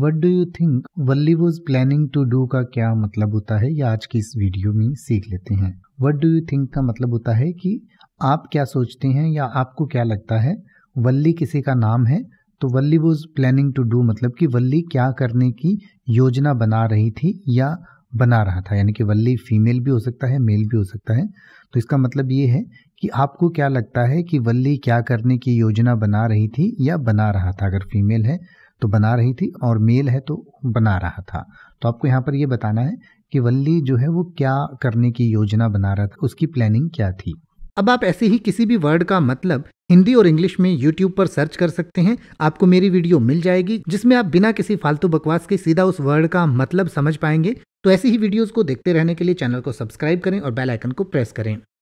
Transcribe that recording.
what do you think Valli was planning to do का क्या मतलब होता है या आज की इस वीडियो में सीख लेते हैं वट डू यू थिंक का मतलब होता है कि आप क्या सोचते हैं या आपको क्या लगता है वल्ली किसी का नाम है तो Valli was planning to do मतलब कि वल्ली क्या करने की योजना बना रही थी या बना रहा था यानी कि वल्ली फीमेल भी हो सकता है मेल भी हो सकता है तो इसका मतलब ये है कि आपको क्या लगता है कि वल्ली क्या करने की योजना बना रही थी या बना रहा था अगर फीमेल है तो बना रही थी और मेल है तो बना रहा था तो आपको यहाँ पर यह बताना है कि वल्ली जो है वो क्या करने की योजना बना रहा था उसकी प्लानिंग क्या थी अब आप ऐसे ही किसी भी वर्ड का मतलब हिंदी और इंग्लिश में यूट्यूब पर सर्च कर सकते हैं आपको मेरी वीडियो मिल जाएगी जिसमें आप बिना किसी फालतू बकवास के सीधा उस वर्ड का मतलब समझ पाएंगे तो ऐसी ही वीडियोस को देखते रहने के लिए चैनल को सब्सक्राइब करें और बेल आइकन को प्रेस करें